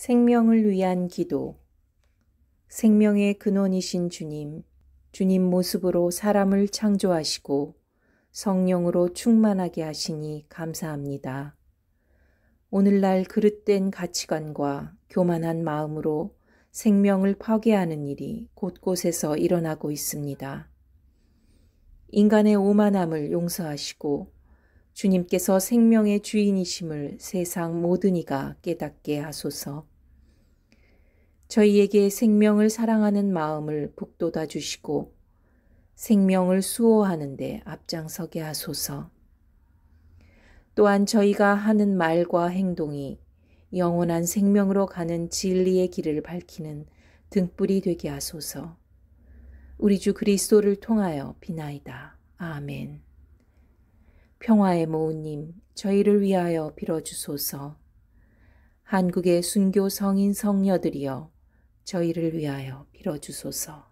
생명을 위한 기도 생명의 근원이신 주님, 주님 모습으로 사람을 창조하시고 성령으로 충만하게 하시니 감사합니다. 오늘날 그릇된 가치관과 교만한 마음으로 생명을 파괴하는 일이 곳곳에서 일어나고 있습니다. 인간의 오만함을 용서하시고 주님께서 생명의 주인이심을 세상 모든 이가 깨닫게 하소서. 저희에게 생명을 사랑하는 마음을 북돋아 주시고 생명을 수호하는데 앞장서게 하소서. 또한 저희가 하는 말과 행동이 영원한 생명으로 가는 진리의 길을 밝히는 등불이 되게 하소서. 우리 주 그리스도를 통하여 비나이다. 아멘. 평화의 모우님, 저희를 위하여 빌어주소서. 한국의 순교 성인 성녀들이여, 저희를 위하여 빌어주소서.